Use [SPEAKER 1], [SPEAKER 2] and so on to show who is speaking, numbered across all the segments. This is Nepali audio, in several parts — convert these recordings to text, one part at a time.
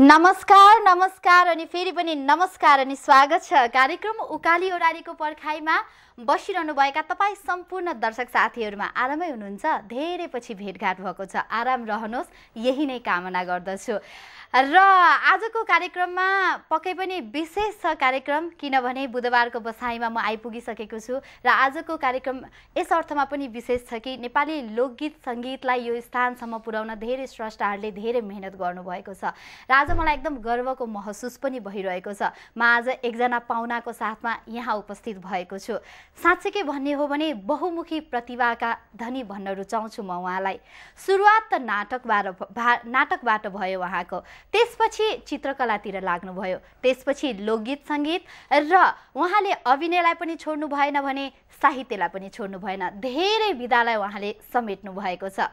[SPEAKER 1] नमस्कार नमस्कार अनि फेरि पनि नमस्कार अनि स्वागत छ कार्यक्रम उकाली ओडालीको पर्खाइमा बसिरहनुभएका तपाईँ सम्पूर्ण दर्शक साथीहरूमा आरामै हुनुहुन्छ धेरै पछि भेटघाट भएको छ आराम रहनुहोस् यही नै कामना गर्दछु र आजको कार्यक्रममा पक्कै पनि विशेष छ कार्यक्रम किनभने बुधबारको बसाइमा म आइपुगिसकेको छु र आजको कार्यक्रम यस अर्थमा पनि विशेष छ कि नेपाली लोकगीत सङ्गीतलाई यो स्थानसम्म पुर्याउन धेरै स्रष्टाहरूले धेरै मेहनत गर्नुभएको छ र आज मलाई एकदम गर्वको महसुस पनि भइरहेको छ म आज एकजना पाहुनाको साथमा यहाँ उपस्थित भएको छु साँच्चै के भन्ने हो भने बहुमुखी प्रतिभाका धनी भन्न रुचाउँछु म उहाँलाई सुरुवात त नाटकबाट नाटकबाट भयो उहाँको त्यसपछि चित्रकलातिर लाग्नुभयो त्यसपछि लोकगीत सङ्गीत र उहाँले अभिनयलाई पनि छोड्नु भएन भने साहित्यलाई पनि छोड्नु भएन धेरै विधालाई उहाँले समेट्नु भएको छ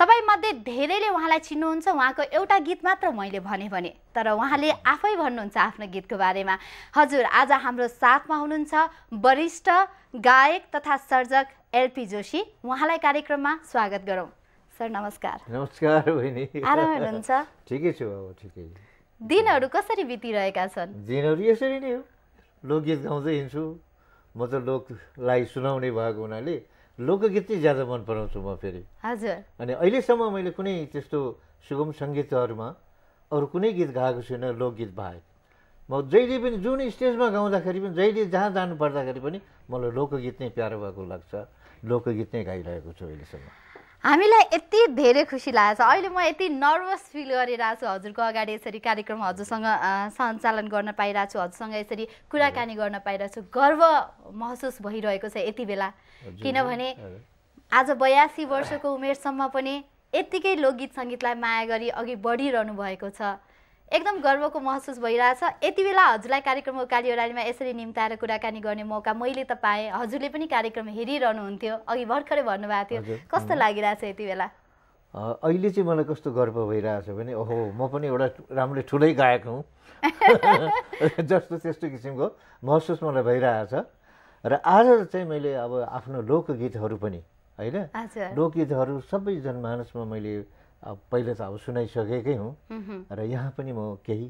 [SPEAKER 1] तपाईँमध्ये धेरैले उहाँलाई चिन्नुहुन्छ उहाँको एउटा गीत मात्र मैले भने भने तर उहाँले आफै भन्नुहुन्छ आफ्नो गीतको बारेमा हजुर आज हाम्रो साथमा हुनुहुन्छ वरिष्ठ गायक तथा सर्जक एलपी जोशी उहाँलाई कार्यक्रममा स्वागत गरौँ सर नमस्कार
[SPEAKER 2] नमस्कार बहिनी आराम हुनुहुन्छ ठिकै छु अब ठिकै
[SPEAKER 1] दिनहरू कसरी बितिरहेका छन्
[SPEAKER 2] दिनहरू यसरी नै हो लोकगीत गाउँदै हिँड्छु म त लोकलाई सुनाउने भएको हुनाले लोकगीत चाहिँ ज्यादा मन पराउँछु म फेरि हजुर अनि अहिलेसम्म मैले कुनै त्यस्तो सुगम सङ्गीतहरूमा अरू कुनै गीत गाएको छुइनँ लोकगीत बाहेक म जहिले पनि जुन स्टेजमा गाउँदाखेरि पनि जहिले जहाँ जानु पर्दाखेरि पनि मलाई लोकगीत नै प्यारो भएको लाग्छ लोकगीत नै गाइरहेको छु अहिलेसम्म
[SPEAKER 1] हामीलाई यति धेरै खुसी लागेको छ अहिले म यति नर्भस फिल गरिरहेको छु हजुरको अगाडि यसरी कार्यक्रम हजुरसँग सञ्चालन गर्न पाइरहेको छु हजुरसँग यसरी कुराकानी गर्न पाइरहेको छु गर्व महसुस भइरहेको छ यति बेला किनभने आज बयासी वर्षको उमेरसम्म पनि यत्तिकै लोकगीत सङ्गीतलाई माया गरी अघि बढिरहनु भएको छ एकदम गर्वको महसुस भइरहेछ यति बेला हजुरलाई कार्यक्रमको उकाली यसरी निम्ताएर कुराकानी गर्ने मौका मैले त पाएँ हजुरले पनि कार्यक्रम हेरिरहनुहुन्थ्यो अघि भर्खरै भन्नुभएको थियो कस्तो लागिरहेछ यति बेला
[SPEAKER 2] अहिले चाहिँ मलाई कस्तो गर्व भइरहेछ भने ओहो म पनि एउटा राम्रो ठुलै गायक हुँ जस्तो त्यस्तो किसिमको महसुस मलाई भइरहेछ र आज चाहिँ मैले अब आफ्नो लोकगीतहरू पनि होइन लोकगीतहरू सबै जनमानसमा मैले अब पहिले त अब सुनाइसकेकै हुँ र यहाँ पनि म केही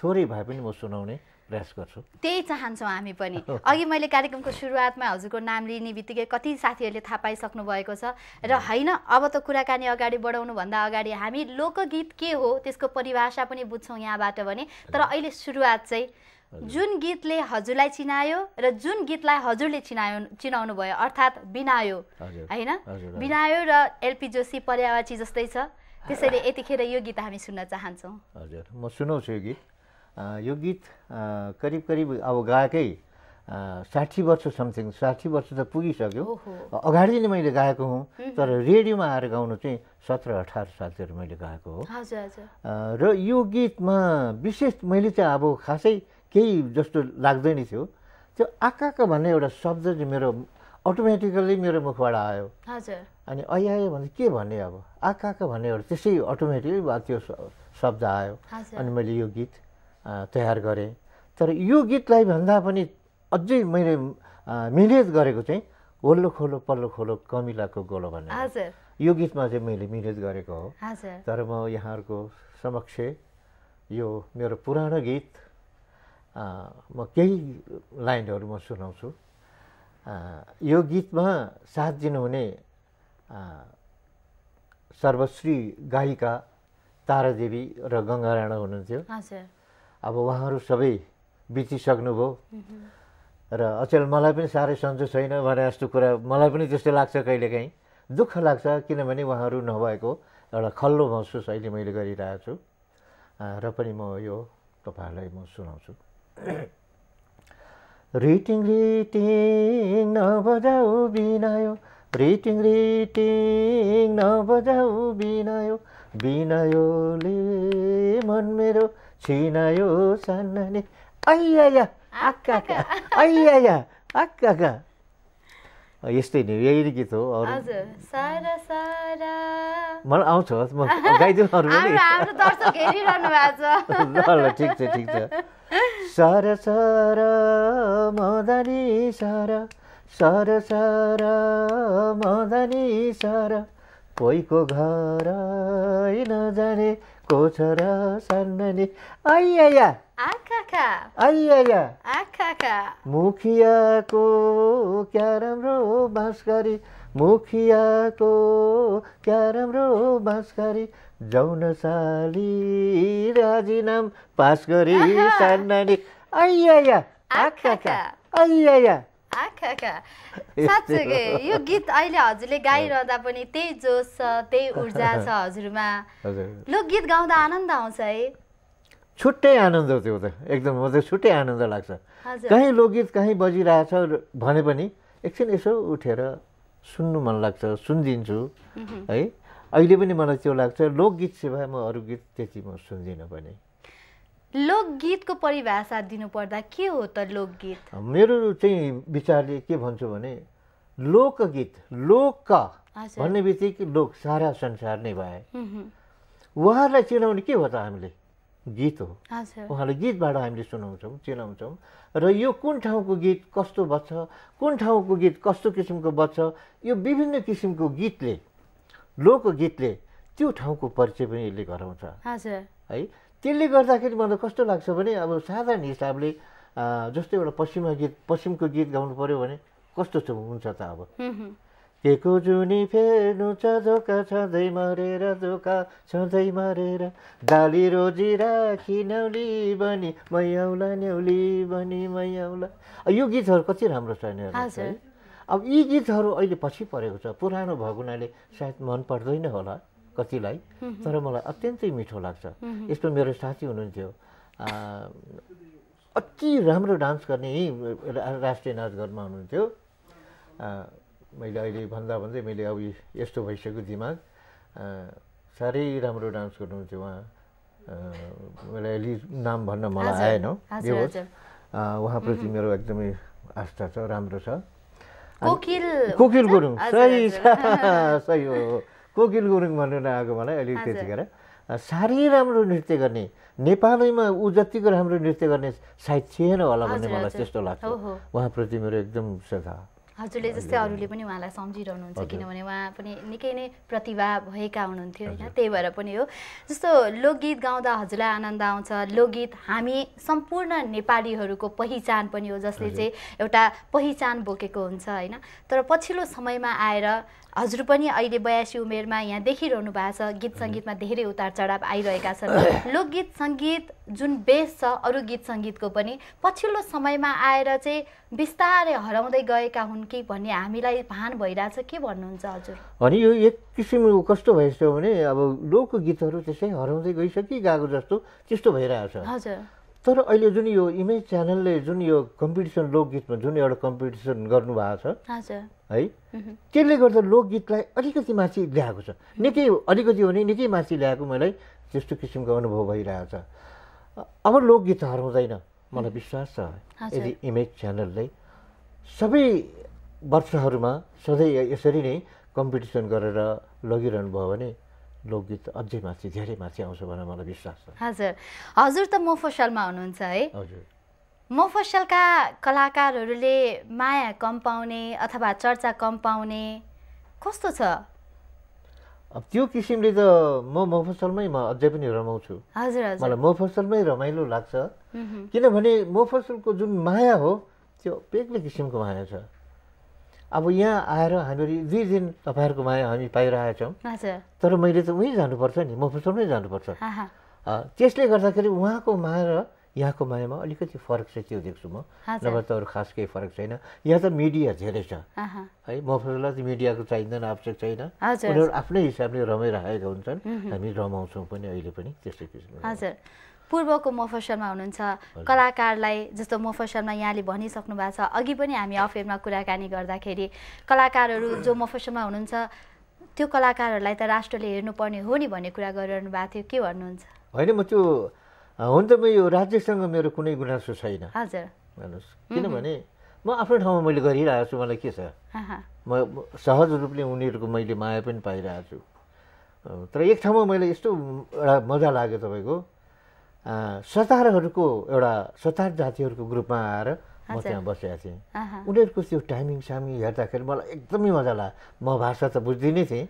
[SPEAKER 2] थोरै भए पनि म सुनाउने प्रयास गर्छु
[SPEAKER 1] त्यही चाहन्छौँ हामी पनि अघि मैले कार्यक्रमको सुरुवातमा हजुरको नाम लिने बित्तिकै कति साथीहरूले थाहा पाइसक्नु भएको छ र होइन अब त कुराकानी अगाडि बढाउनुभन्दा अगाडि हामी लोकगीत के हो त्यसको परिभाषा पनि बुझ्छौँ यहाँबाट भने तर अहिले सुरुवात चाहिँ जुन गीतले हजुरलाई चिनायो र जुन गीतलाई हजुरले चिनायो चिनाउनु भयो अर्थात् बिनायो होइन बिनायो र एलपी जोशी पर्यावाची जस्तै छ त्यसैले यतिखेर यो गीत हामी सुन्न चाहन्छौँ
[SPEAKER 2] हजुर म सुनाउँछु यो गीत यो गीत करिब करिब अब गाएकै साठी वर्ष समथिङ साठी वर्ष त पुगिसक्यो अगाडि नै मैले गाएको हुँ तर रेडियोमा आएर गाउनु चाहिँ सत्र अठार सालतिर मैले गाएको हो र यो गीतमा विशेष मैले चाहिँ अब खासै केही जस्तो लाग्दैन थियो त्यो आकाका भन्ने एउटा शब्द चाहिँ मेरो अटोमेटिकल्ली मेरो मुखबाट आयो अनि अयायो भने के भन्ने अब आकाका भन्ने एउटा त्यसै अटोमेटिकली त्यो शब्द आयो अनि मैले यो गीत तयार गरेँ तर यो गीतलाई भन्दा पनि अझै मैले मिहिनेत गरेको चाहिँ ओल्लो खोलो पल्लो खोलो कमिलाको गोलो भन्ने यो गीतमा चाहिँ मैले मिहिनेत गरेको हो तर म यहाँहरूको समक्ष यो मेरो पुरानो गीत म केही लाइनहरू म सुनाउँछु यो गीतमा साथ दिनुहुने सर्वश्री गायिका तारादेवी र गङ्गा राणा हुनुहुन्थ्यो अब उहाँहरू सबै बितिसक्नुभयो र अचेल मलाई पनि साह्रै सन्चो छैन भने जस्तो कुरा मलाई पनि त्यस्तो लाग्छ कहिलेकाहीँ दुःख लाग्छ किनभने उहाँहरू नभएको एउटा खल्लो महसुस अहिले मैले गरिरहेको छु र पनि म यो तपाईँहरूलाई म सुनाउँछु रिटिङ रिटिङ नबजाऊ बिनायो रिटिङ रिटिङ नबजाऊ बिनायो बिनायोले मन मेरो छिनायो सानाले अय्या आक्का अय्या आक्का यस्तै नि यही गीत हो
[SPEAKER 1] सारा सारा
[SPEAKER 2] मलाई आउँछ म गाइदिउँ अरू पनि ल ल ठिक छ ठिक छ sir sir Madni sir sir sir Madni sir कोहीको घर नजाने को छ र सन्नी आइया मुखियाको क्या राम्रो गरी मुखियाको क्या राम्रो बाँसकारी जाउन साली राजीनाम पास गरी सानी आइया साँच्चै यो
[SPEAKER 1] गीत अहिले हजुरले गाइरहँदा पनि त्यही जोस छ त्यही ऊर्जा छ हजुरमा लोकगीत गाउँदा आनन्द आउँछ है
[SPEAKER 2] छुट्टै आनन्द त्यो त एकदम म त छुट्टै आनन्द लाग्छ कहीँ लोकगीत कहीँ बजिरहेछ भने पनि एकछिन यसो उठेर सुन्नु मन लाग्छ सुनिदिन्छु है अहिले पनि मलाई त्यो लाग्छ लोकगीत सेवा म अरू गीत त्यति म सुन्दिनँ पनि
[SPEAKER 1] लोकगीतको परिभाषा दिनुपर्दा के हो त लोकगीत
[SPEAKER 2] मेरो चाहिँ विचारले के भन्छु भने लोकगीत लोक भन्ने बित्तिकै लोक सारा संसार नै भए उहाँहरूलाई चिनाउने के हो त हामीले गीत हो उहाँले गीतबाट हामीले सुनाउँछौँ चिनाउँछौँ र यो कुन ठाउँको गीत कस्तो बज्छ कुन ठाउँको गीत कस्तो किसिमको बज्छ यो विभिन्न किसिमको गीतले लोकगीतले त्यो ठाउँको परिचय पनि यसले गराउँछ
[SPEAKER 1] है
[SPEAKER 2] त्यसले गर्दाखेरि मलाई कस्तो लाग्छ भने अब साधारण हिसाबले जस्तो एउटा पश्चिमा गीत पश्चिमको गीत गाउनु पऱ्यो भने कस्तो हुन्छ त अब के जुनी फेर्नु छ धोका छँदै मरेर धोका छँदै मरेर दाली रोजी राखी न्याउली बनी मैयाउला न्याउली बनी मैयाउला यो गीतहरू कति राम्रो छ यिनीहरू अब यी गीतहरू अहिले पछि परेको छ पुरानो भएको हुनाले सायद मन पर्दैन होला कतिलाई तर मलाई अत्यन्तै मिठो लाग्छ यस्तो मेरो साथी हुनुहुन्थ्यो अति राम्रो डान्स गर्ने यहीँ राष्ट्रिय नाचघरमा हुनुहुन्थ्यो मैले अहिले भन्दा भन्दै मैले अब यस्तो भइसक्यो दिमाग साह्रै राम्रो डान्स गर्नुहुन्थ्यो उहाँ मलाई अलि नाम भन्न मलाई आएन यो होस् उहाँप्रति मेरो एकदमै आस्था छ राम्रो छ
[SPEAKER 1] कोकिल गुरुङ सही
[SPEAKER 2] सही हो कोकिल गुरुङ भन्नु नआएको मलाई अहिले त्यतिखेर साह्रै राम्रो नृत्य गर्ने नेपालैमा ऊ जतिको राम्रो नृत्य गर्ने सायद थिएन होला भन्ने मलाई त्यस्तो लाग्छ उहाँप्रति मेरो एकदम श्रद्धा
[SPEAKER 1] हजुरले जस्तै अरूले पनि उहाँलाई सम्झिरहनुहुन्छ किनभने उहाँ पनि निकै नै प्रतिभा भएका हुनुहुन्थ्यो होइन त्यही भएर पनि हो जस्तो लोकगीत गाउँदा हजुरलाई आनन्द आउँछ लोकगीत हामी सम्पूर्ण नेपालीहरूको पहिचान पनि हो जसले चाहिँ एउटा पहिचान बोकेको हुन्छ होइन तर पछिल्लो समयमा आएर हजुर पनि अहिले बयासी उमेरमा यहाँ देखिरहनु भएको छ गीत सङ्गीतमा धेरै उतार चढाव आइरहेका छन् लोकगीत सङ्गीत जुन बेस छ अरू गीत सङ्गीतको पनि पछिल्लो समयमा आएर चाहिँ बिस्तारै हराउँदै गएका हुन् कि भन्ने हामीलाई भान भइरहेछ के भन्नुहुन्छ हजुर
[SPEAKER 2] अनि यो एक किसिमको कस्तो भइसक्यो भने अब लोकगीतहरू त्यसै हराउँदै गइसकि गएको जस्तो त्यस्तो भइरहेको छ हजुर तर अहिले जुन यो इमेज च्यानलले जुन यो कम्पिटिसन लोकगीतमा जुन एउटा कम्पिटिसन गर्नुभएको छ है त्यसले गर्दा लोकगीतलाई अलिकति माथि ल्याएको छ निकै अलिकति हो भने निकै माथि ल्याएको मलाई त्यस्तो किसिमको अनुभव भइरहेको छ अब लोकगीत हराउँदैन मलाई विश्वास छ यदि इमेज च्यानलले सबै वर्षहरूमा सधैँ यसरी नै कम्पिटिसन गरेर लगिरहनु भयो भने लोकगीत अझै माथि धेरै माथि आउँछ भनेर मलाई विश्वास छ
[SPEAKER 1] हजुर हजुर त मफसलमा हुनुहुन्छ है हजुर मफसलका कलाकारहरूले माया कम पाउने अथवा चर्चा कम पाउने कस्तो छ
[SPEAKER 2] अब त्यो किसिमले त म मफसलमै म अझै पनि रमाउँछु हजुर मलाई मफसलमै रमाइलो लाग्छ किनभने मफसलको जुन माया हो त्यो बेग्लै किसिमको माया छ अब यहाँ आएर हामीहरू दुई दिन तपाईँहरूको माया हामी पाइरहेछौँ तर मैले त उहीँ जानुपर्छ नि नै जानुपर्छ त्यसले गर्दाखेरि उहाँको माया र यहाँको मायामा अलिकति फरक छ त्यो देख्छु म नभए त अरू खास केही फरक छैन यहाँ त मिडिया धेरै छ है मफलाई त मिडियाको चाहिँदैन आवश्यक छैन उनीहरू आफ्नै हिसाबले रमाइरहेका हुन्छन् हामी रमाउँछौँ पनि अहिले पनि त्यस्तै किसिमको
[SPEAKER 1] हजुर पूर्वको मफसलमा हुनुहुन्छ कलाकारलाई जस्तो मफसलमा यहाँले भनिसक्नु भएको छ अघि पनि हामी अफेरमा कुराकानी गर्दाखेरि कलाकारहरू जो मफसलमा हुनुहुन्छ त्यो कलाकारहरूलाई त राष्ट्रले हेर्नुपर्ने हो नि भन्ने कुरा गरिरहनु भएको थियो के भन्नुहुन्छ
[SPEAKER 2] होइन म त्यो हुन त म यो राज्यसँग मेरो कुनै गुनासो छैन हजुर भन्नुहोस् किनभने म आफ्नो ठाउँमा मैले गरिरहेको छु मलाई के छ म सहज रूपले उनीहरूको मैले माया पनि पाइरहेको छु तर एक ठाउँमा मैले यस्तो एउटा मजा लाग्यो तपाईँको सतारहरूको एउटा सतार जातिहरूको ग्रुपमा आएर म त्यहाँ बसेका थिएँ उनीहरूको त्यो टाइमिङ सामिङ हेर्दाखेरि मलाई एकदमै मजा लाग्यो म भाषा त बुझ्दिनै थिएँ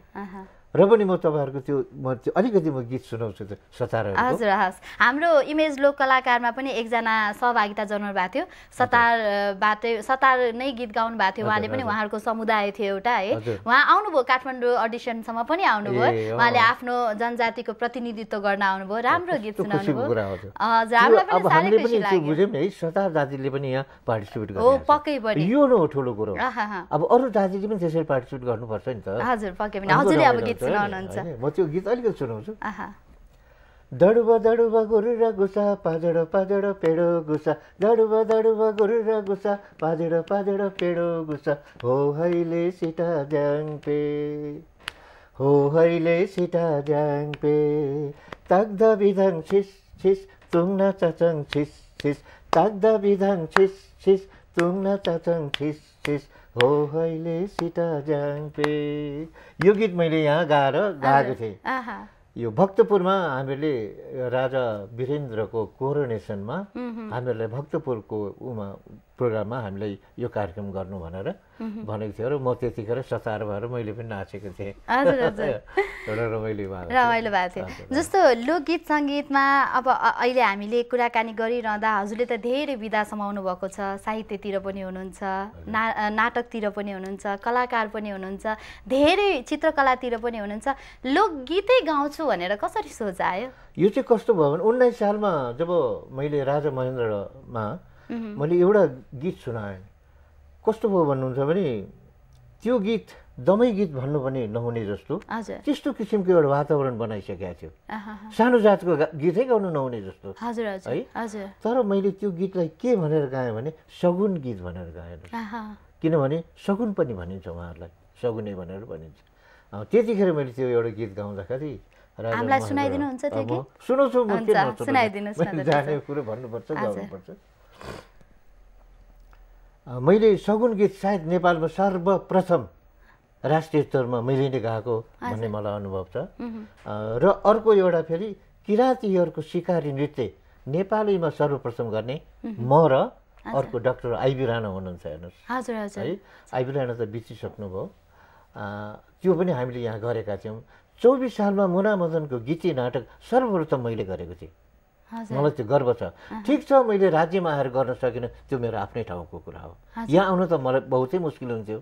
[SPEAKER 2] र पनि म तपाईँहरूको त्यो म त्यो अलिकति म गीत सुनाउँछु त्यो सतार हजुर
[SPEAKER 1] हस् हाम्रो इमेज लोक कलाकारमा पनि एकजना सहभागिता जनाउनु भएको थियो बाते सतार नै गीत गाउनु भएको थियो उहाँले पनि उहाँहरूको समुदाय थियो एउटा है उहाँ आउनुभयो काठमाडौँ अडिसनसम्म पनि आउनुभयो उहाँले आफ्नो जनजातिको प्रतिनिधित्व गर्न आउनुभयो राम्रो गीत सुनाउनु
[SPEAKER 2] है सतार दाजुले पनि यहाँ पार्टिसिपेट गर्नु पक्कै पनि यो नै हो ठुलो कुरो अब अरू दाजुले पनि त्यसरी पार्टिसिपेट गर्नुपर्छ नि त
[SPEAKER 1] हजुर पक्कै पनि हजुरले अब गीत सुनाउनुहुन्छ
[SPEAKER 2] म त्यो गीत अलिकति सुनाउँछु दडुबा दडुबा गोरु र गुसा पाजड पाजड पेडो गुसा दडुबा दडुबा गोरु र गुसा पाजड पाजड पेडो गुसा हो हैले सिटा पे हो हैले सिटा पे ताग्दा विधाङ छिस छिस न चाचङ छिस छिस ताग्दा विधाङ छिस छिस न चाचङ छिस छिस हो सिता जाम्पे यो गीत मैले यहाँ गाएर गाएको
[SPEAKER 1] थिएँ
[SPEAKER 2] यो भक्तपुरमा हामीहरूले राजा वीरेन्द्रको कोरोनेसनमा हामीहरूलाई भक्तपुरको उमा प्रोग्राममा हामीलाई यो कार्यक्रम गर्नु भनेर भनेको थियो र म त्यतिखेर सचार भएर मैले पनि नाचेको थिएँ रमाइलो रमाइलो
[SPEAKER 1] भएको थियो जस्तो लोकगीत सङ्गीतमा अब अहिले हामीले कुराकानी गरिरहँदा हजुरले त धेरै विधा समाउनु भएको छ साहित्यतिर पनि हुनुहुन्छ ना नाटकतिर पनि हुनुहुन्छ कलाकार पनि हुनुहुन्छ धेरै चित्रकलातिर पनि हुनुहुन्छ लोकगीतै गाउँछु भनेर कसरी सोच आयो
[SPEAKER 2] यो चाहिँ कस्तो भयो भने उन्नाइस सालमा जब मैले राजा महेन्द्रमा Mhm. मैले एउटा गीत सुनाएँ कस्तो भयो भन्नुहुन्छ भने त्यो गीत दमै गीत भन्नु पनि नहुने जस्तो त्यस्तो किसिमको एउटा वातावरण बनाइसकेको थियो सानो जातको गीतै गाउनु नहुने जस्तो है तर मैले त्यो गीतलाई के भनेर गाएँ भने सगुन गीत भनेर गाएँ किनभने सगुन पनि भनिन्छ उहाँहरूलाई सगुने भनेर भनिन्छ त्यतिखेर मैले त्यो एउटा गीत गाउँदाखेरि सुनाइदिनुहुन्छ सुनाउँछु जाने कुरो भन्नुपर्छ गाउनुपर्छ मैले सगुन गीत सायद नेपालमा सर्वप्रथम राष्ट्रिय स्तरमा मैले नै गाएको भन्ने मलाई अनुभव छ र अर्को एउटा फेरि किराँतीहरूको सिकारी नृत्य नेपालीमा सर्वप्रथम गर्ने म र अर्को डाक्टर आइबी राणा हुनुहुन्छ
[SPEAKER 1] हेर्नुहोस् है
[SPEAKER 2] आइबी राणा त बितिसक्नुभयो त्यो पनि हामीले यहाँ गरेका थियौँ चौबिस सालमा मुनामदनको मदनको गीती नाटक सर्वप्रथम मैले गरेको थिएँ मलाई त्यो गर्व छ ठिक छ मैले राज्यमा आएर गर्न सकिनँ त्यो मेरो आफ्नै ठाउँको कुरा हो यहाँ आउनु त मलाई बहुतै मुस्किल हुन्थ्यो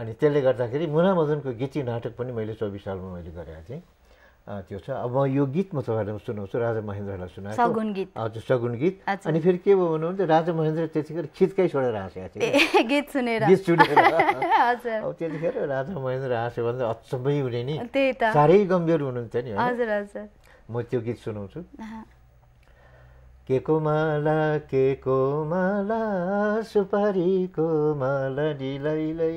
[SPEAKER 2] अनि त्यसले गर्दाखेरि मुनामदनको गीती नाटक पनि मैले चौबिस सालमा मैले गरेको थिएँ त्यो छ अब यो गीत म तपाईँहरूलाई सुनाउँछु राजा महेन्द्रलाई सुनाएको सगुन गीत हजुर सगुन गीत अनि फेरि के भयो भन्नुहुन्छ राजा महेन्द्र त्यतिखेर खिचकै छोडेर हाँसेको थिएँ
[SPEAKER 1] गीत सुनेर गीत सुनेर अब
[SPEAKER 2] त्यतिखेर राजा महेन्द्र हाँस्यो भने अचम्मै हुने नि
[SPEAKER 1] त साह्रै
[SPEAKER 2] गम्भीर हुनुहुन्थ्यो नि हजुर हजुर म त्यो गीत सुनाउँछु के को माला के को माला सुपारीको माला ढिलाइलै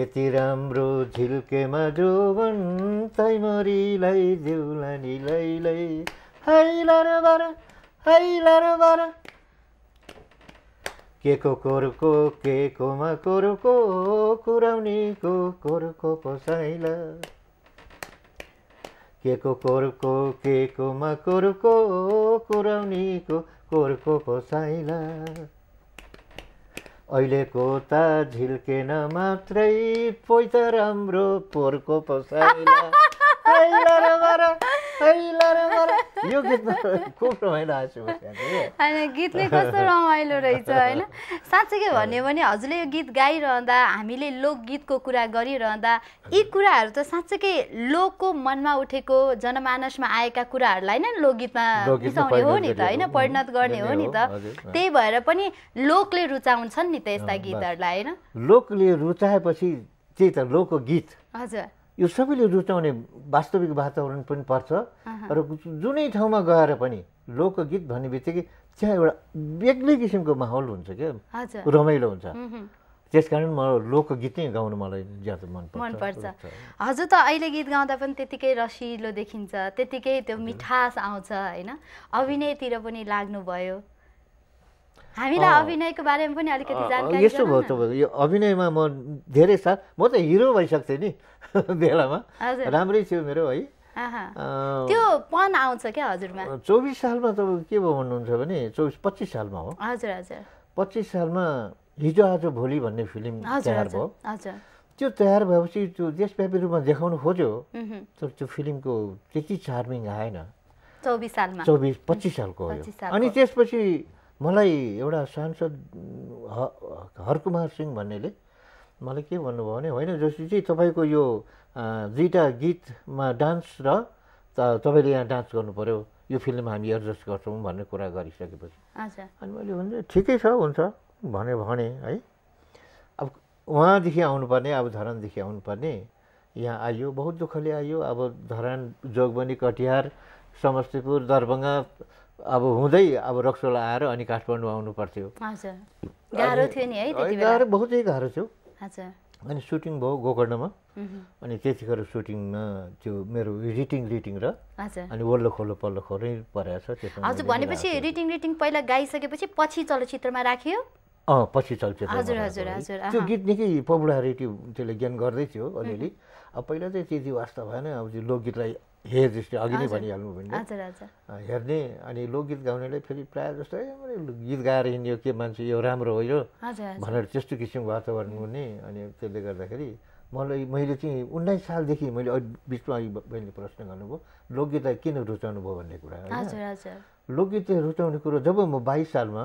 [SPEAKER 2] यति राम्रो झिल्केमा जोवन तैमरीलाई दिउला है लर बार लर बार के को कोरको के कोमा कोरको कुराउनेको कोरको पसाइला के को कोरको के को कोरको कुराउनीको कोरको को साइला अहिलेको त झिल्केन मात्रै पोइ त राम्रो पोरको पसाइला र यो गीत खुब रमाइलो आएछु होइन
[SPEAKER 1] नै कस्तो रमाइलो रहेछ होइन साँच्चैकै भन्यो भने हजुरले यो गीत गाइरहँदा हामीले लोकगीतको कुरा गरिरहँदा यी कुराहरू त साँच्चैकै लोकको मनमा उठेको जनमानसमा आएका कुराहरूलाई नै लोकगीतमा मिसाउने हो नि त होइन परिणत गर्ने हो नि त त्यही भएर पनि लोकले रुचाउँछन् नि त यस्ता गीतहरूलाई होइन
[SPEAKER 2] लोकले रुचाएपछि त्यही त लोकगीत हजुर यो सबैले रुचाउने वास्तविक वातावरण पनि पर्छ र जुनै ठाउँमा गएर पनि लोकगीत भन्ने बित्तिकै त्यहाँ एउटा बेग्लै किसिमको माहौल हुन्छ क्या रमाइलो हुन्छ त्यस कारण म लोकगीत नै गाउनु मलाई ज्यादा मन मनपर्छ
[SPEAKER 1] हजुर त अहिले गीत गाउँदा पनि त्यतिकै रसिलो देखिन्छ त्यतिकै त्यो मिठास आउँछ होइन अभिनयतिर पनि लाग्नुभयो हामीलाई अभिनयको बारेमा पनि अलिकति जानकारी यस्तो भयो तपाईँको
[SPEAKER 2] यो अभिनयमा म धेरै साल म त हिरो भइसक्थेँ नि बेलामा राम्रै थियो मेरो है त्यो
[SPEAKER 1] पन आउँछ क्या हजुरमा
[SPEAKER 2] चौबिस सालमा तपाईँको के भयो भन्नुहुन्छ भने चौबिस पच्चिस सालमा हो हजुर हजुर पच्चिस सालमा हिजो आज भोलि भन्ने फिल्म तयार भयो त्यो तयार भएपछि त्यो देशव्यापी रूपमा देखाउनु खोज्यो तर त्यो फिल्मको त्यति चार्मिङ आएन
[SPEAKER 1] चौबिस सालमा चौबिस
[SPEAKER 2] पच्चिस सालको अनि त्यसपछि मलाई एउटा सांसद हरकुमार सिंह भन्नेले मलाई के भन्नुभयो भने होइन चाहिँ तपाईँको यो दुईवटा गीतमा डान्स र तपाईँले यहाँ डान्स गर्नुपऱ्यो यो फिल्म हामी एडजस्ट गर्छौँ भन्ने कुरा गरिसकेपछि अनि मैले भन्छ ठिकै छ हुन्छ भने भने है अब उहाँदेखि आउनुपर्ने अब धरानदेखि आउनुपर्ने यहाँ आइयो बहुत दुःखले आइयो अब धरान जोगबनी कटिहार समस्तीपुर दरभङ्गा अब हुँदै अब रक्सोल आएर अनि काठमाडौँ आउनु पर्थ्यो
[SPEAKER 1] गाह्रो थियो नि है
[SPEAKER 2] बहुतै गाह्रो थियो
[SPEAKER 1] अनि
[SPEAKER 2] सुटिङ भयो गोकर्णमा अनि त्यतिखेर सुटिङमा त्यो मेरो रिटिङ रिटिङ र
[SPEAKER 1] अनि
[SPEAKER 2] वल्लो खोलो पल्लो खोलै परेको छ त्यसमा हजुर भनेपछि
[SPEAKER 1] रिटिङ रिटिङ पहिला गाइसकेपछि पछि चलचित्रमा राखियो
[SPEAKER 2] अँ पछि चलचित्र त्यो गीत निकै पपुलारिटी त्यसले गेन गर्दै थियो अलिअलि अब पहिला चाहिँ त्यति वास्तव भएन अब त्यो लोकगीतलाई हेर जस्तै अघि नै भनिहाल्नु
[SPEAKER 1] भने
[SPEAKER 2] हेर्ने अनि लोकगीत गाउनेले फेरि प्रायः जस्तो ए गीत गाएर हिँड्यो के मान्छे यो राम्रो हो यो भनेर त्यस्तो किसिमको वातावरण हुने अनि त्यसले गर्दाखेरि मलाई मैले चाहिँ उन्नाइस सालदेखि मैले बिचमा अघि बहिनीले प्रश्न गर्नुभयो लोकगीतलाई किन रुचाउनु भयो भन्ने कुरा लोकगीत रुचाउने कुरो जब म बाइस सालमा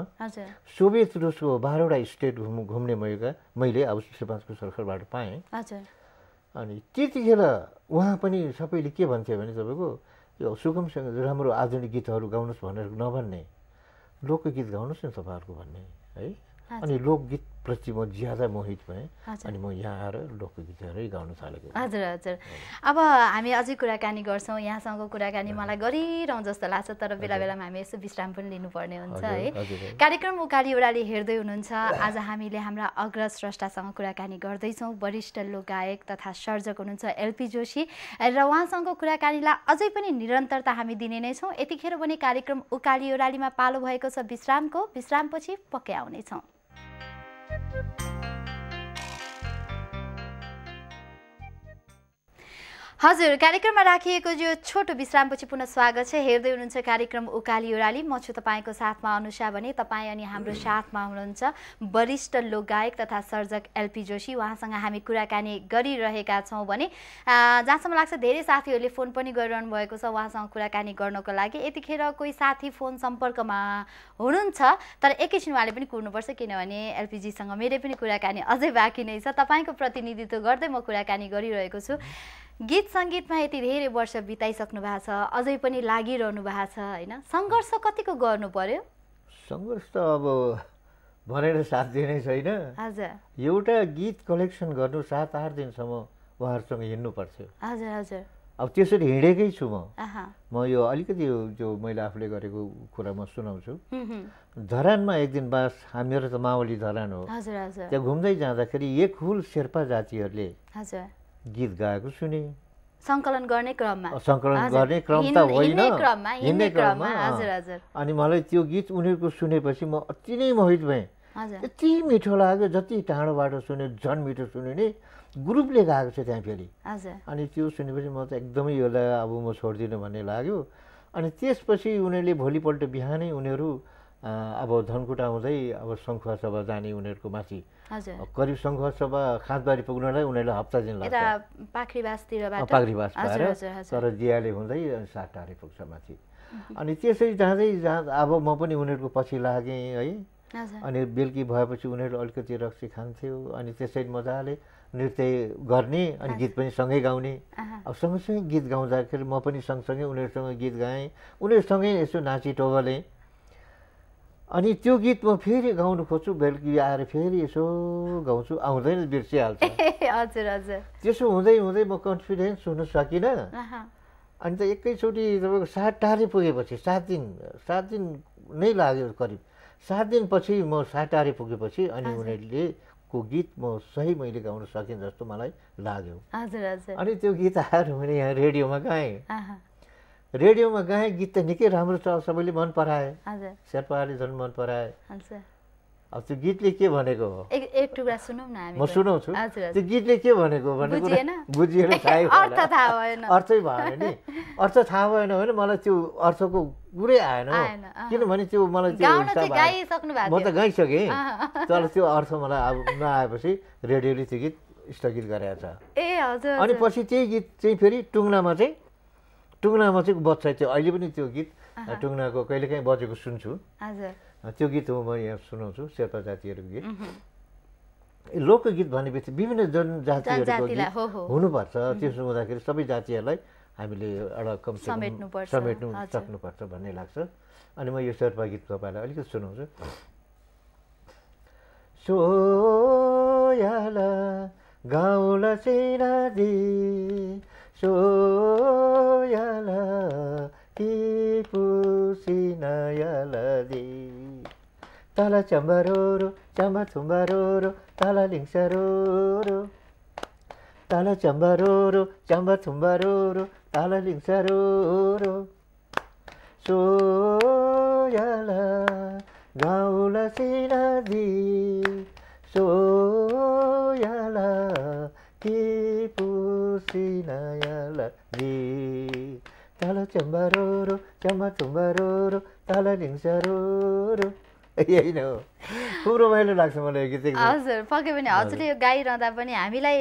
[SPEAKER 2] सोभियत रुसको बाह्रवटा स्टेट घुम घुम्ने मौका मैले अब शिशुपाँचको सरकारबाट
[SPEAKER 1] पाएँ
[SPEAKER 2] अनि त्यतिखेर उहाँ पनि सबैले के भन्थ्यो भने तपाईँको यो सुगमसँग राम्रो आधुनिक गीतहरू गाउनुहोस् भनेर नभन्ने लोकगीत गाउनुहोस् न तपाईँहरूको भन्ने है अनि लोकगीत प्रति म ज्यादा मोहित भएँ अनि म यहाँ आएर लोकगीतहरू गाउन थालेको
[SPEAKER 1] हजुर हजुर अब हामी अझै कुराकानी गर्छौँ यहाँसँग कुराकानी मलाई गरिरहँ जस्तो लाग्छ तर बेला बेलामा हामी यसो विश्राम पनि लिनुपर्ने हुन्छ है कार्यक्रम उकाली ओराली हेर्दै हुनुहुन्छ आज हामीले हाम्रा अग्र स्रष्टासँग कुराकानी गर्दैछौँ वरिष्ठ लोकगायक तथा सर्जक हुनुहुन्छ एलपी जोशी र उहाँसँगको कुराकानीलाई अझै पनि निरन्तरता हामी दिने नै छौँ यतिखेर पनि कार्यक्रम उकाली ओरालीमा पालो भएको छ विश्रामको विश्रामपछि पक्कै आउनेछौँ you हजुर कार्यक्रममा राखिएको यो छोटो विश्रामपछि पुनः स्वागत छ हेर्दै हुनुहुन्छ कार्यक्रम उकाली ओराली म छु तपाईँको साथमा अनुसा भने तपाईँ अनि हाम्रो साथमा हुनुहुन्छ वरिष्ठ लोकगायक तथा सर्जक एलपी जोशी उहाँसँग हामी कुराकानी गरिरहेका छौँ भने जहाँसम्म लाग्छ धेरै साथीहरूले फोन पनि गरिरहनु भएको छ उहाँसँग कुराकानी गर्नको लागि यतिखेर कोही साथी फोन सम्पर्कमा हुनुहुन्छ तर एकैछिन उहाँले पनि कुर्नुपर्छ किनभने एलपिजीसँग मेरै पनि कुराकानी अझै बाँकी नै छ तपाईँको प्रतिनिधित्व गर्दै म कुराकानी गरिरहेको छु गीत सङ्गीतमा यति धेरै वर्ष बिताइसक्नु भएको छ अझै पनि लागिरहनु भएको छ होइन सङ्घर्ष कतिको गर्नु पर्यो
[SPEAKER 2] सङ्घर्ष त अब भनेर साथ दिने छैन
[SPEAKER 1] हजुर
[SPEAKER 2] एउटा गीत कलेक्सन गर्नु सात आठ दिनसम्म उहाँहरूसँग हिँड्नु पर्थ्यो हजुर हजुर अब त्यसरी हिँडेकै छु म म यो अलिकति जो मैले आफूले गरेको कुरा म सुनाउँछु धरानमा एक दिन बास हामीहरू त मावली धरान हो त्यहाँ घुम्दै जाँदाखेरि एक हुल शेर्पा जातिहरूले गीत गाएको सुने
[SPEAKER 1] सङ्कलन गर्ने क्रममा सङ्कलन गर्ने क्रम त होइन हिँड्ने क्रममा
[SPEAKER 2] अनि मलाई त्यो गीत उनीहरूको सुनेपछि म अति नै मोहित भएँ यति मिठो लाग्यो जति टाढोबाट सुन्यो झन् मिठो सुन्यो नि ग्रुपले गाएको छ त्यहाँ फेरि अनि त्यो सुनेपछि म त एकदमै यसलाई अब म छोडिदिनु भन्ने लाग्यो अनि त्यसपछि उनीहरूले भोलिपल्ट बिहानै उनीहरू अब धनकुटा हुँदै अब सङ्खुवा सभा जाने उनीहरूको माथि
[SPEAKER 1] करिब
[SPEAKER 2] सङ्घ सभा खाँचबारी पुग्नलाई उनीहरूलाई हप्ता दिन लाग्छ
[SPEAKER 1] पाख्रीवास भएर तर
[SPEAKER 2] जियाले हुँदै टाढे पुग्छ माथि अनि त्यसरी जाँदै जहाँ अब म पनि उनीहरूको पछि लागेँ है अनि बेलुकी भएपछि उनीहरू अलिकति रक्सी खान्थ्यो अनि त्यसरी मजाले नृत्य गर्ने अनि गीत पनि सँगै गाउने अब सँगसँगै गीत गाउँदाखेरि म पनि सँगसँगै उनीहरूसँग गीत गाएँ उनीहरूसँगै यसो नाची टोबलेँ अनि त्यो गीत म फेरि गाउनु खोज्छु बेलुकी आएर फेरि यसो गाउँछु आउँदैन बिर्सिहाल्छ
[SPEAKER 1] हजुर हजुर
[SPEAKER 2] त्यसो हुँदै हुँदै म कन्फिडेन्स हुन सकिनँ अनि त एकैचोटि तपाईँको सात टारे पुगेपछि सात दिन सात दिन नै लाग्यो करिब सात दिनपछि म सात साटारे पुगेपछि अनि उनीहरूले को गीत म सही मैले गाउन सकेँ जस्तो मलाई लाग्यो हजुर हजुर अनि त्यो गीत आएर मैले यहाँ रेडियोमा गाएँ रेडियोमा गाएँ गीत त निकै राम्रो छ सबैले मन पराए शेर्पाले झन् मन पराए अब त्यो गीतले के भनेको हो
[SPEAKER 1] एक टुक्रा सुनौँ न म सुनाउँछु त्यो
[SPEAKER 2] गीतले के भनेको भनेको बुझिएन अर्थै भएन नि अर्थ थाहा भएन भने मलाई त्यो अर्थको कुरै आएन किनभने त्यो मलाई त्यो म त गाइसकेँ तर त्यो अर्थ मलाई अब नआएपछि रेडियोले त्यो गीत स्थगित गराएको छ
[SPEAKER 1] ए हजुर अनि पछि
[SPEAKER 2] त्यही गीत चाहिँ फेरि टुङ्नामा चाहिँ टुङ्नामा चाहिँ बच्चा त्यो अहिले पनि त्यो गीत टुङ्नाको कहिलेकाहीँ बजेको सुन्छु त्यो गीत हो म यहाँ सुनाउँछु शेर्पा जातिहरूको गीत लोकगीत भनेपछि विभिन्न जनजातिहरूको गीत हुनुपर्छ त्यसो हुँदाखेरि सबै जातिहरूलाई हामीले एउटा कम समेट्नु सक्नुपर्छ भन्ने लाग्छ अनि म यो शेर्पा गीत तपाईँलाई अलिकति सुनाउँछु सोयाला गाउँला सेनादी ಸೋಯಲ ಈ ಪೂಸಿನಯಲದಿ ತಲ ಚಂಬರೋರು ಚಮ ತುಂಬರೋರು ತಲ ಲಿಂಗಸರೋರು ತಲ ಚಂಬರೋರು ಚಂಬ ತುಂಬರೋರು ತಲ ಲಿಂಗಸರೋರು ಸೋಯಲ గౌల సినది సోయల కీ పుట్టినయలది తల చెంబరూరు చెమ్మ చుంబరూరు తల నింసరూరు यही नै हो खुब रमाइलो लाग्छ मलाई गीत हजुर
[SPEAKER 1] पक्कै पनि हजुरले यो गाइरहँदा पनि हामीलाई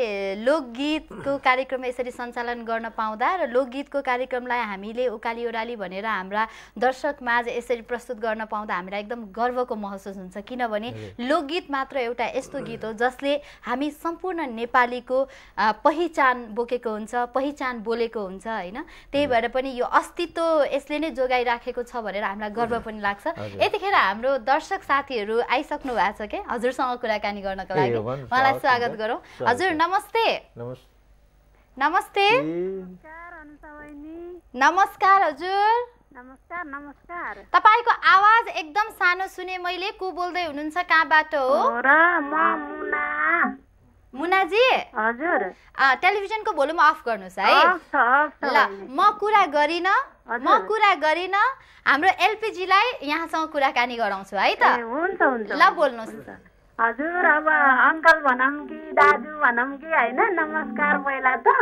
[SPEAKER 1] लोकगीतको कार्यक्रम यसरी सञ्चालन गर्न पाउँदा र लोकगीतको कार्यक्रमलाई हामीले उकाली ओह्राली भनेर हाम्रा दर्शक माझ यसरी प्रस्तुत गर्न पाउँदा हामीलाई एकदम गर्वको महसुस हुन्छ किनभने लोकगीत मात्र एउटा यस्तो गीत हो जसले हामी सम्पूर्ण नेपालीको पहिचान बोकेको हुन्छ पहिचान बोलेको हुन्छ होइन त्यही भएर पनि यो अस्तित्व यसले नै जोगाइराखेको छ भनेर हामीलाई गर्व पनि लाग्छ यतिखेर हाम्रो दर्शक दर्शक साथीहरू आइसक्नु भएको छ क्या हजुरसँग कुराकानी गर्नको लागि उहाँलाई स्वागत गरौँ हजुर नमस्ते नमस्ते नमस्कार हजुर नमस्कार नमस्कार तपाईँको आवाज एकदम सानो सुने मैले को बोल्दै हुनुहुन्छ कहाँबाट हो र म मुनाजी हजुर टेलिभिजनको भोल्युम अफ गर्नुहोस् है ल म कुरा गरिन म कुरा गरिन हाम्रो एलपिजीलाई यहाँसँग कुराकानी गराउँछु है त हुन्छ हुन्छ ल बोल्नुहोस् हजुर अब अङ्कल भनौँ कि दाजु भनौँ कि होइन नमस्कार पहिला त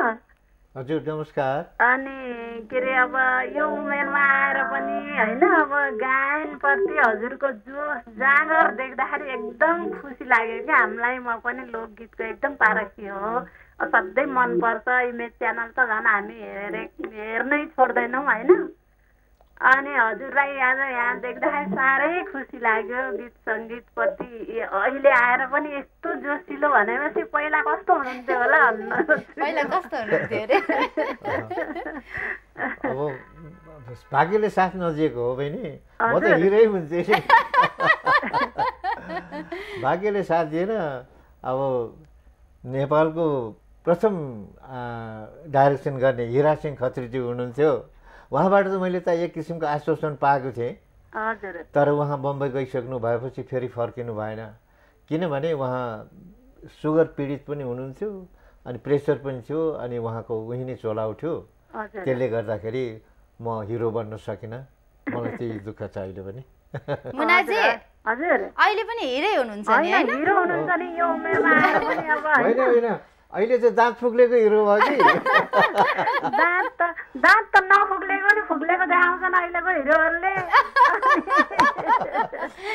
[SPEAKER 2] हजुर नमस्कार
[SPEAKER 1] अनि के अरे अब यो उमेरमा आएर पनि होइन अब गायनप्रति हजुरको जोस जाँगर देख्दाखेरि एकदम खुसी लाग्यो कि हामीलाई म पनि लोकगीतको एकदम पारखी हो सधैँ मनपर्छ इमेज च्यानल त झन् हामी हेरे हेर्नै छोड्दैनौँ होइन अनि हजुरलाई आज यहाँ देख्दा साह्रै खुसी लाग्यो गीत सङ्गीतप्रति अहिले आएर पनि यस्तो जोसिलो भनेपछि पहिला कस्तो हुनुहुन्थ्यो होला पहिला कस्तो हुनुहुन्थ्यो
[SPEAKER 2] अरे भाग्यले साथ नजिएको हो बहिनी म त हिरै हुन्थे भाग्यले साथ दिएन अब नेपालको प्रथम डाइरेक्सन गर्ने हिरा सिंह खत्रीजी हुनुहुन्थ्यो उहाँबाट त मैले त एक किसिमको आश्वासन पाएको थिएँ तर उहाँ बम्बई गइसक्नु भएपछि फेरि फर्किनु भएन किनभने उहाँ सुगर पीडित पनि हुनुहुन्थ्यो अनि प्रेसर पनि थियो अनि उहाँको उही नै चोला उठ्यो त्यसले गर्दाखेरि म हिरो बन्न सकिनँ मलाई त्यही दुःख छ अहिले पनि
[SPEAKER 1] अहिले पनि हिरै हुनुहुन्छ
[SPEAKER 2] अहिले चाहिँ दाँत फुक्लेको हिरो भयो कि
[SPEAKER 1] दाँत त दाँत त नफुक्लेको नि फुक्लेको देखाउँछन् अहिलेको हिरोहरूले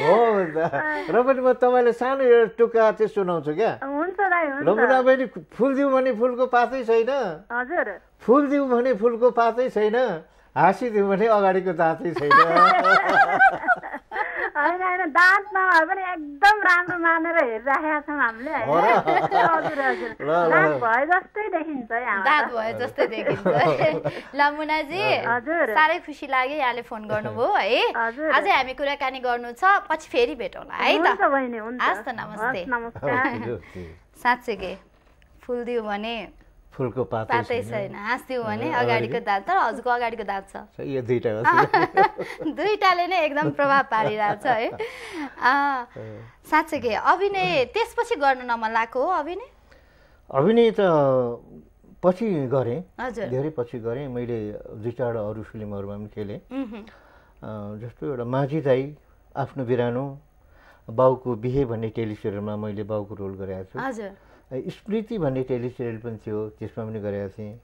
[SPEAKER 2] हो र पनि म तपाईँले सानो एउटा टुक्का चाहिँ सुनाउँछु क्या हुन्छ लमुना बहिनी फुल दिउँ भने फुलको पातै छैन हजुर फुल दिउँ भने फुलको पातै छैन हाँसिदिउँ भने अगाडिको दाँतै छैन
[SPEAKER 1] होइन होइन दाँत नभए पनि एकदम राम्रो मानेर हेरिराखेका छौँ हामीले हजुर हजुर दाँत भए जस्तै देखिन्छ दाँत भए जस्तै देखिन्छ ल मुनाजी हजुर साह्रै खुसी लाग्यो यहाँले फोन गर्नुभयो है अझै हामी कुराकानी गर्नु छ पछि फेरि भेटौँला है त हस् त नमस्ते
[SPEAKER 2] नमस्ते
[SPEAKER 1] फुल दियो भने
[SPEAKER 2] फुलको पातै छैन हाँस्यौँ भने अगाडिको दाँत
[SPEAKER 1] तर हजुरको अगाडिको दाँत
[SPEAKER 2] छ यो दुईवटा
[SPEAKER 1] दुईवटाले नै एकदम प्रभाव पारिरहेछ है साँच्चै के अभिनय त्यसपछि गर्न नमलाएको हो अभिनय
[SPEAKER 2] अभिनय त पछि गरेँ धेरै पछि गरेँ मैले दुई चारवटा अरू फिल्महरूमा पनि खेलेँ जस्तो एउटा माझी दाई आफ्नो बिरानो बाउको बिहे भन्ने टेलिसिरियलमा मैले बाउको रोल गरेको छु स्मृति भन्ने टेली पनि थियो त्यसमा पनि गरेका थिएँ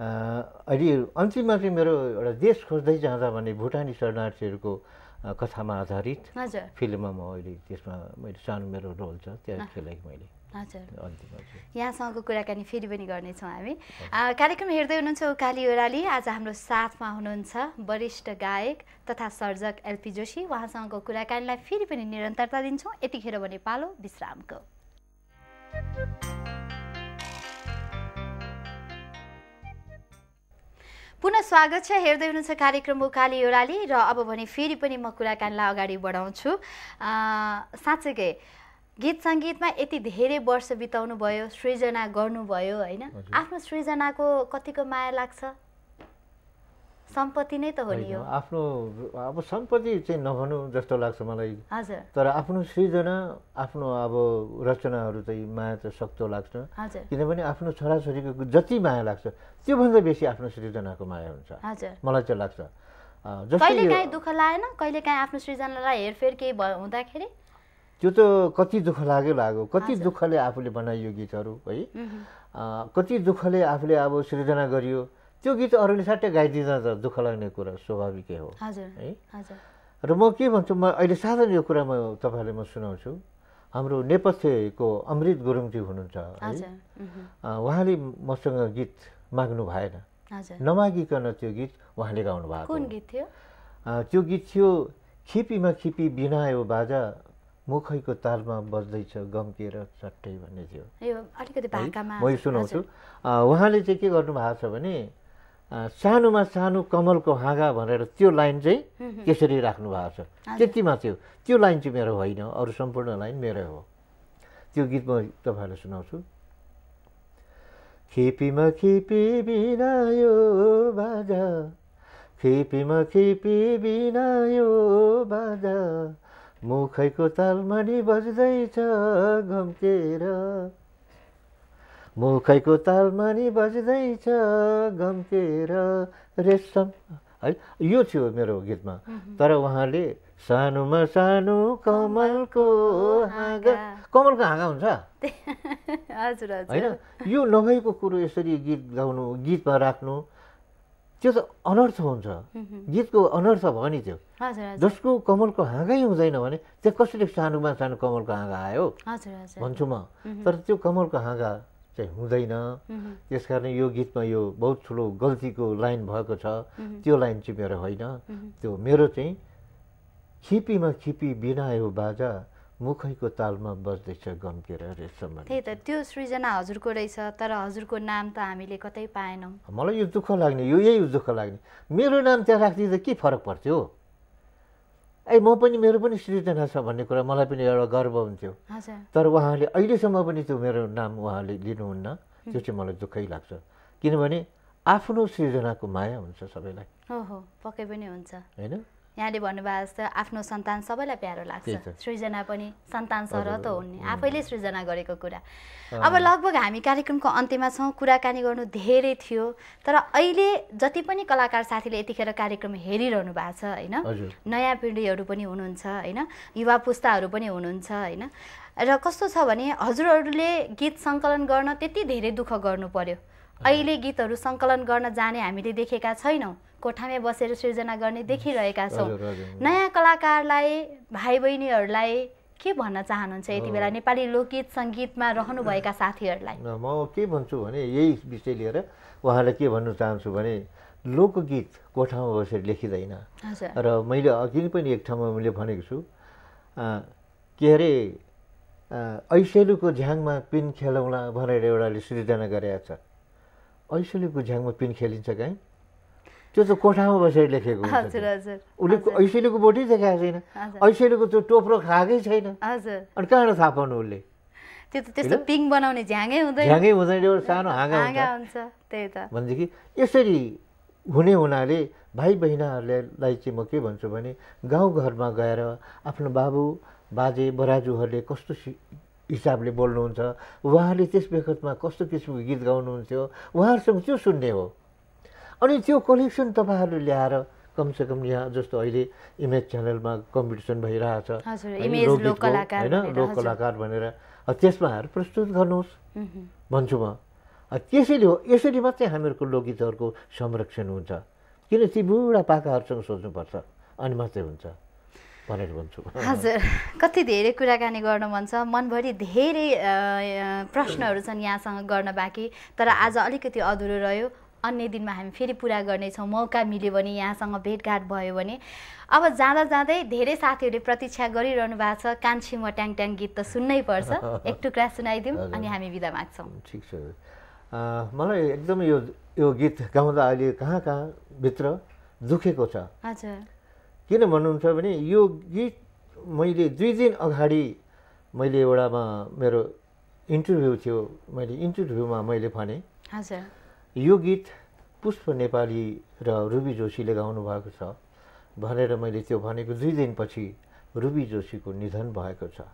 [SPEAKER 2] अहिले अन्तिममा चाहिँ मेरो एउटा देश खोज्दै जाँदा भने भुटानी शरणार्थीहरूको कथामा आधारित फिल्ममा म अहिले त्यसमा मैले सानो मेरो रोल छ त्यहाँ खेलेँ मैले
[SPEAKER 1] हजुर यहाँसँगको कुराकानी फेरि पनि गर्नेछौँ हामी कार्यक्रम हेर्दै हुनुहुन्छ उकाली ओराली आज हाम्रो साथमा हुनुहुन्छ वरिष्ठ गायक तथा सर्जक एलपी जोशी उहाँसँगको कुराकानीलाई फेरि पनि निरन्तरता दिन्छौँ यतिखेर भने पालो विश्रामको पुनः स्वागत छ हेर्दै हुनुहुन्छ कार्यक्रम उकाली ओराली र अब भने फेरि पनि म कुराकानीलाई अगाडि बढाउँछु साँच्चैकै गीत सङ्गीतमा यति धेरै वर्ष बिताउनु भयो सृजना गर्नुभयो होइन आफ्नो सृजनाको कतिको माया लाग्छ सम्पत्ति नै त हो नि
[SPEAKER 2] आफ्नो अब सम्पत्ति चाहिँ नभनु जस्तो लाग्छ मलाई तर आफ्नो सृजना आफ्नो अब रचनाहरू चाहिँ माया त सक्दो लाग्छ किनभने आफ्नो छोराछोरीको जति माया लाग्छ त्योभन्दा बेसी आफ्नो सृजनाको माया हुन्छ मलाई चाहिँ लाग्छ कहिले काहीँ
[SPEAKER 1] दुःख लागेन कहिले काहीँ आफ्नो सृजनालाई हेरफेर केही हुँदाखेरि
[SPEAKER 2] त्यो त कति दुःख लाग्यो लाग्यो कति दुःखले आफूले बनाइयो गीतहरू है कति दुःखले आफूले अब सृजना गरियो त्यो गीत अरूले साट्टै गाइदिँदा त दुःख लाग्ने कुरा स्वाभाविकै हो है र म के भन्छु म अहिले साधारण यो कुरा म तपाईँहरूले म सुनाउँछु हाम्रो नेपथ्यको अमृत गुरुङजी हुनुहुन्छ है उहाँले मसँग गीत माग्नु भएन नमागिकन त्यो गीत उहाँले गाउनु भएको कुन गीत थियो त्यो गीत थियो खिपीमा खिपी बिनायो बाजा मुखैको तालमा बज्दैछ गम्केर चट्टै भन्ने थियो
[SPEAKER 1] म यो सुनाउँछु
[SPEAKER 2] उहाँले चाहिँ के गर्नु भएको छ भने सानोमा सानो कमलको हाँगा भनेर त्यो लाइन चाहिँ त्यसरी राख्नु भएको छ त्यतिमा थियो त्यो लाइन चाहिँ मेरो होइन अरू सम्पूर्ण लाइन मेरै हो त्यो गीत म तपाईँहरूलाई सुनाउँछु खेपीमा खेपी बिनायो यो बाजा खेपीमा खेपी बिनायो बाजा मुखैको तालमा नि बज्दैछ घम्केर मुखैको तालमानी बज्दैछ गम्केर रेशम है यो थियो मेरो गीतमा तर उहाँले सानोमा सानो कमलको हाँगा कमलको हाँगा हुन्छ
[SPEAKER 1] हजुर होइन
[SPEAKER 2] यो नभएको कुरो यसरी गीत गाउनु गीतमा राख्नु त्यो त अनर्थ हुन्छ गीतको अनर्थ भयो नि त्यो जसको कमलको हाँगै हुँदैन भने त्यो कसरी सानोमा सानो कमलको हाँगा आयो भन्छु म तर त्यो कमलको हाँगा चाहिँ हुँदैन त्यस कारण यो गीतमा यो बहुत ठुलो गल्तीको लाइन भएको छ त्यो लाइन चाहिँ मेरो होइन त्यो मेरो चाहिँ खिपीमा खिपी बिना यो बाजा मुखैको तालमा बस्दैछ गम्केर रेसम्म
[SPEAKER 1] त्यही त त्यो सृजना हजुरको रहेछ तर हजुरको नाम त हामीले कतै पाएनौँ
[SPEAKER 2] मलाई यो दुःख लाग्ने यो यही दुःख लाग्ने मेरो नाम त्यहाँ राखिदिँदा के फरक पर्थ्यो ए म पनि मेरो पनि सृजना छ भन्ने कुरा मलाई पनि एउटा गर्व हुन्थ्यो तर उहाँले अहिलेसम्म पनि त्यो मेरो नाम उहाँले लिनुहुन्न त्यो चाहिँ मलाई दुःखै लाग्छ किनभने आफ्नो सृजनाको माया हुन्छ सबैलाई
[SPEAKER 1] हो हो पक्कै पनि हुन्छ होइन यहाँले भन्नुभएको जस्तो आफ्नो सन्तान सबैलाई प्यारो लाग्छ सृजना पनि सन्तान सरह त हुने आफैले सृजना गरेको कुरा अब लगभग हामी कार्यक्रमको अन्त्यमा छौँ कुराकानी गर्नु धेरै थियो तर अहिले जति पनि कलाकार साथीले यतिखेर कार्यक्रम हेरिरहनु भएको छ होइन नयाँ पिँढीहरू पनि हुनुहुन्छ होइन युवा पुस्ताहरू पनि हुनुहुन्छ होइन र कस्तो छ भने हजुरहरूले गीत सङ्कलन गर्न त्यति धेरै दुःख गर्नु पर्यो अहिले गीतहरू सङ्कलन गर्न जाने हामीले देखेका छैनौँ कोठामै बसेर सृजना गर्ने देखिरहेका छौँ नयाँ कलाकारलाई भाइ बहिनीहरूलाई के भन्न चाहनुहुन्छ यति बेला नेपाली लोकगीत सङ्गीतमा रहनुभएका साथीहरूलाई
[SPEAKER 2] म के भन्छु भने यही विषय लिएर उहाँलाई के भन्न चाहन्छु भने लोकगीत कोठामा बसेर लेखिँदैन र मैले अघि पनि एक ठाउँमा मैले भनेको छु के अरे ऐसेलुको झ्याङमा पिन खेलौँला भनेर एउटाले सृजना गरेका छ ऐसेलुको झ्याङमा पिन खेलिन्छ कहीँ त्यो चाहिँ कोठामा बसेर लेखेको उसले ऐसेलीको बोटै देखाएको छैन ऐसेलीको त्यो टोप्रो खाएकै छैन अनि कहाँबाट थाहा पाउनु उसले
[SPEAKER 1] त्यो त त्यस्तो पिङ बनाउने झ्याङै हुँदैन झ्याङै
[SPEAKER 2] हुँदैन एउटा सानो हाँगा
[SPEAKER 1] हुन्छ त्यही त
[SPEAKER 2] भनेदेखि यसरी हुने हुनाले भाइ बहिनीहरूलाई चाहिँ म के भन्छु भने गाउँ घरमा गएर आफ्नो बाबु बाजे बराजुहरूले कस्तो हिसाबले बोल्नुहुन्छ उहाँले त्यस बेखतमा कस्तो किसिमको गीत गाउनुहुन्थ्यो उहाँहरूसँग त्यो सुन्ने हो अनि त्यो कलेक्सन तपाईँहरू ल्याएर कमसेकम यहाँ जस्तो अहिले इमेज च्यानलमा कम्पिटिसन भइरहेछ होइन लोक कलाकार भनेर त्यसमा आएर प्रस्तुत गर्नुहोस् भन्छु म त्यसैले हो यसरी मात्रै हामीहरूको लोकगीतहरूको संरक्षण हुन्छ किन ती बुढापाकाहरूसँग सोच्नुपर्छ अनि मात्रै हुन्छ भनेर भन्छु हजुर
[SPEAKER 1] कति धेरै कुराकानी गर्न मन छ मनभरि धेरै प्रश्नहरू छन् यहाँसँग गर्न बाँकी तर आज अलिकति अधुरो रह्यो अन्य दिनमा हामी फेरि पुरा गर्नेछौँ मौका मिल्यो भने यहाँसँग भेटघाट भयो भने अब जाँदा जाँदै धेरै साथीहरूले प्रतीक्षा गरिरहनु भएको छ कान्छी म ट्याङ ट्याङ गीत त सुन्नै पर्छ एक टुक्रा सुनाइदिउँ अनि हामी बिदा माग्छौँ
[SPEAKER 2] ठिक छ मलाई एकदम यो यो गीत गाउँदा अहिले कहाँ कहाँ भित्र दुखेको छ हजुर किन भन्नुहुन्छ भने यो गीत मैले दुई दिन अगाडि मैले एउटामा मेरो इन्टरभ्यू थियो मैले इन्टरभ्यूमा मैले भने हजुर यो गीत पुष्प नेपाली र रुबी जोशीले गाउनुभएको छ भनेर मैले त्यो भनेको दुई दिनपछि रुबी जोशीको निधन भएको छ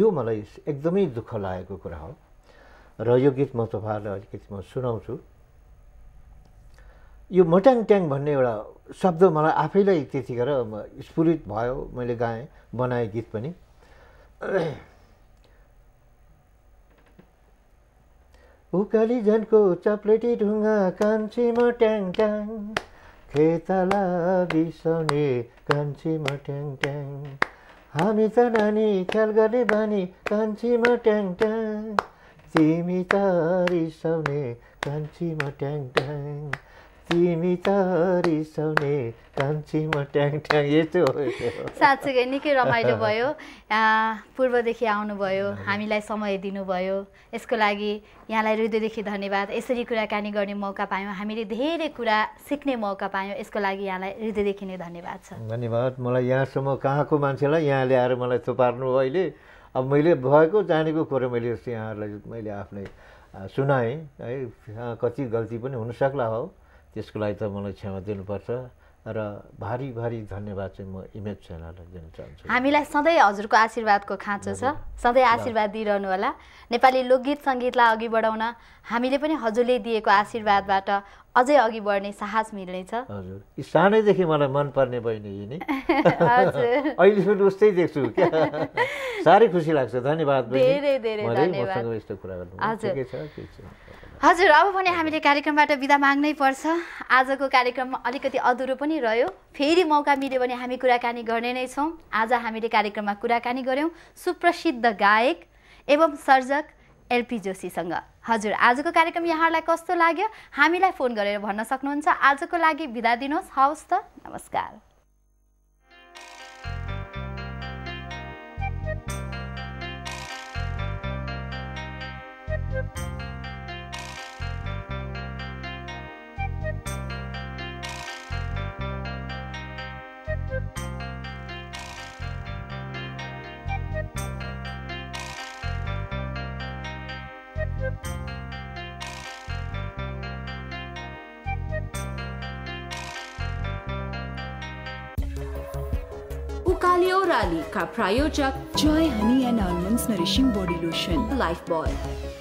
[SPEAKER 2] यो मलाई एकदमै दुःख लागेको कुरा हो र यो गीत म तपाईँहरूलाई अलिकति म सुनाउँछु यो ट्याङ भन्ने एउटा शब्द मलाई आफैलाई त्यतिखेर स्फुरित भयो मैले गाएँ बनाएँ गीत पनि उकाली झन्को चप्लेटी ढुङ्गा कान्छीमा ट्याङ ट्याङ खेताला बिसाउने कान्छीमा ट्याङ ट्याङ हामी त नानी ख्याल गर्ने बानी कान्छीमा ट्याङ ट्याङ तिमी त रिसाउने कान्छीमा ट्याङ ट्याङ तिमी त रिसाउने कान्छी म
[SPEAKER 1] निकै रमाइलो भयो पूर्वदेखि आउनुभयो हामीलाई समय दिनुभयो यसको लागि यहाँलाई हृदयदेखि धन्यवाद यसरी कुराकानी गर्ने मौका पायौँ हामीले धेरै कुरा सिक्ने मौका पायौँ यसको लागि यहाँलाई हृदयदेखि नै धन्यवाद छ
[SPEAKER 2] धन्यवाद मलाई यहाँसम्म कहाँको मान्छेलाई यहाँ ल्याएर मलाई थुपार्नु अहिले अब मैले भएको जानेको कुरो मैले यहाँहरूलाई मैले आफ्नै सुनाएँ है कति गल्ती पनि हुनसक्ला हो त्यसको लागि त मलाई क्षमा दिनुपर्छ र भारी भारी धन्यवाद चाहिँ म इमेज च्यानललाई दिन चाहन्छु
[SPEAKER 1] हामीलाई सधैँ हजुरको आशीर्वादको खाँचो छ सधैँ आशीर्वाद दिइरहनु होला नेपाली लोकगीत सङ्गीतलाई अघि बढाउन हामीले पनि हजुरले दिएको आशीर्वादबाट अझै अघि बढ्ने साहस मिल्नेछ
[SPEAKER 2] हजुर सानैदेखि मलाई मनपर्ने बहिनी यिनी पनि उस्तै देख्छु साह्रै खुसी लाग्छ धन्यवाद
[SPEAKER 1] हजुर अब पनि हामीले कार्यक्रमबाट विदा माग्नै पर्छ आजको कार्यक्रम अलिकति अधुरो पनि रह्यो फेरि मौका मिल्यो भने हामी कुराकानी गर्ने नै छौँ आज हामीले कार्यक्रममा कुराकानी गऱ्यौँ सुप्रसिद्ध गायक एवं सर्जक एलपी जोशीसँग हजुर आजको कार्यक्रम यहाँलाई कस्तो लाग्यो हामीलाई फोन गरेर भन्न सक्नुहुन्छ आजको लागि बिदा दिनुहोस् हवस् त नमस्कार Thank you. रैली का प्रायोजक Joy honey and almonds nourishing body lotion life boy